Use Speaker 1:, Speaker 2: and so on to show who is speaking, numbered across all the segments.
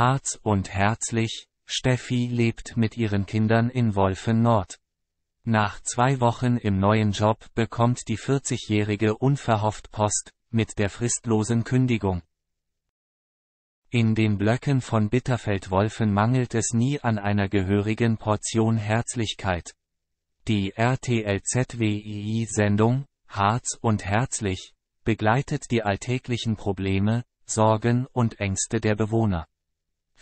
Speaker 1: Harz und herzlich, Steffi lebt mit ihren Kindern in Wolfen-Nord. Nach zwei Wochen im neuen Job bekommt die 40-Jährige unverhofft Post, mit der fristlosen Kündigung. In den Blöcken von Bitterfeld-Wolfen mangelt es nie an einer gehörigen Portion Herzlichkeit. Die RTLZWII-Sendung, Harz und Herzlich, begleitet die alltäglichen Probleme, Sorgen und Ängste der Bewohner.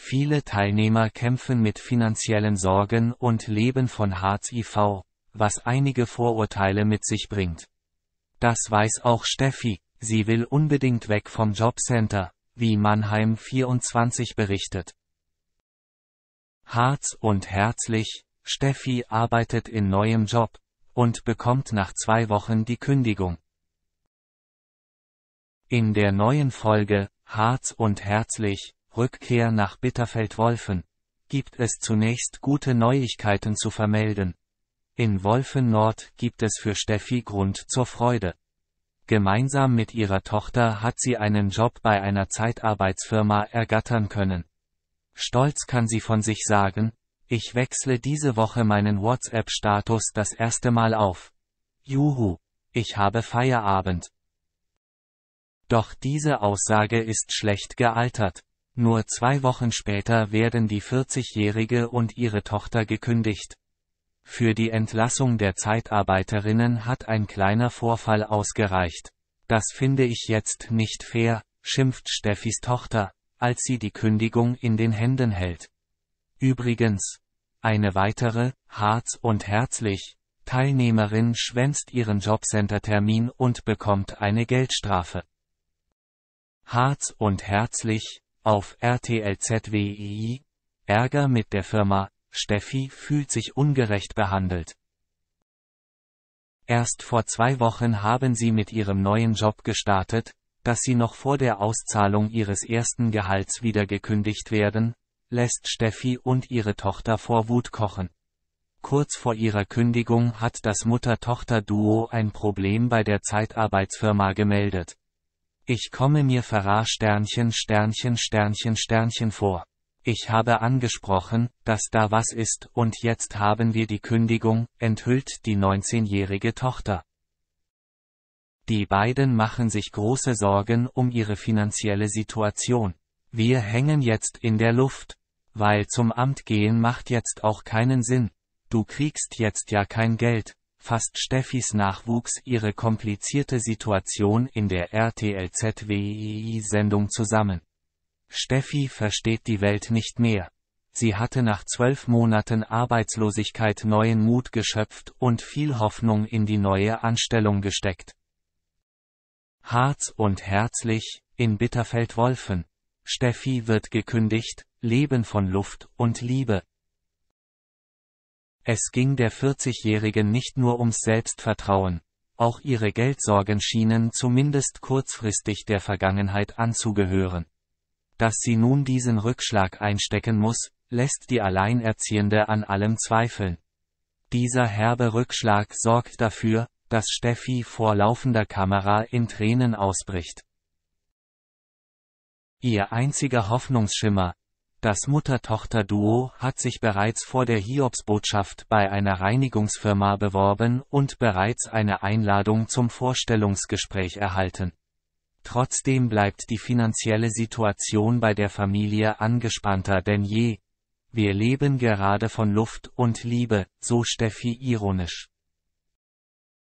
Speaker 1: Viele Teilnehmer kämpfen mit finanziellen Sorgen und leben von Hartz IV, was einige Vorurteile mit sich bringt. Das weiß auch Steffi, sie will unbedingt weg vom Jobcenter, wie Mannheim 24 berichtet. Harz und herzlich, Steffi arbeitet in neuem Job und bekommt nach zwei Wochen die Kündigung. In der neuen Folge, Harz und herzlich, Rückkehr nach Bitterfeld-Wolfen, gibt es zunächst gute Neuigkeiten zu vermelden. In Wolfen Nord gibt es für Steffi Grund zur Freude. Gemeinsam mit ihrer Tochter hat sie einen Job bei einer Zeitarbeitsfirma ergattern können. Stolz kann sie von sich sagen, ich wechsle diese Woche meinen WhatsApp-Status das erste Mal auf. Juhu, ich habe Feierabend. Doch diese Aussage ist schlecht gealtert. Nur zwei Wochen später werden die 40-Jährige und ihre Tochter gekündigt. Für die Entlassung der Zeitarbeiterinnen hat ein kleiner Vorfall ausgereicht. Das finde ich jetzt nicht fair, schimpft Steffis Tochter, als sie die Kündigung in den Händen hält. Übrigens, eine weitere, Harz und herzlich, Teilnehmerin schwänzt ihren Jobcenter-Termin und bekommt eine Geldstrafe. Harz und herzlich, auf RTLZWI. Ärger mit der Firma. Steffi fühlt sich ungerecht behandelt. Erst vor zwei Wochen haben sie mit ihrem neuen Job gestartet, dass sie noch vor der Auszahlung ihres ersten Gehalts wieder gekündigt werden, lässt Steffi und ihre Tochter vor Wut kochen. Kurz vor ihrer Kündigung hat das Mutter-Tochter-Duo ein Problem bei der Zeitarbeitsfirma gemeldet. Ich komme mir Farah Sternchen Sternchen Sternchen Sternchen vor. Ich habe angesprochen, dass da was ist und jetzt haben wir die Kündigung, enthüllt die 19-jährige Tochter. Die beiden machen sich große Sorgen um ihre finanzielle Situation. Wir hängen jetzt in der Luft. Weil zum Amt gehen macht jetzt auch keinen Sinn. Du kriegst jetzt ja kein Geld fasst Steffis Nachwuchs ihre komplizierte Situation in der RTLZWEI-Sendung zusammen. Steffi versteht die Welt nicht mehr. Sie hatte nach zwölf Monaten Arbeitslosigkeit neuen Mut geschöpft und viel Hoffnung in die neue Anstellung gesteckt. Harz und herzlich, in Bitterfeld-Wolfen. Steffi wird gekündigt, Leben von Luft und Liebe. Es ging der 40-Jährigen nicht nur ums Selbstvertrauen, auch ihre Geldsorgen schienen zumindest kurzfristig der Vergangenheit anzugehören. Dass sie nun diesen Rückschlag einstecken muss, lässt die Alleinerziehende an allem zweifeln. Dieser herbe Rückschlag sorgt dafür, dass Steffi vor laufender Kamera in Tränen ausbricht. Ihr einziger Hoffnungsschimmer, das Mutter-Tochter-Duo hat sich bereits vor der Hiobsbotschaft bei einer Reinigungsfirma beworben und bereits eine Einladung zum Vorstellungsgespräch erhalten. Trotzdem bleibt die finanzielle Situation bei der Familie angespannter denn je. Wir leben gerade von Luft und Liebe, so Steffi ironisch.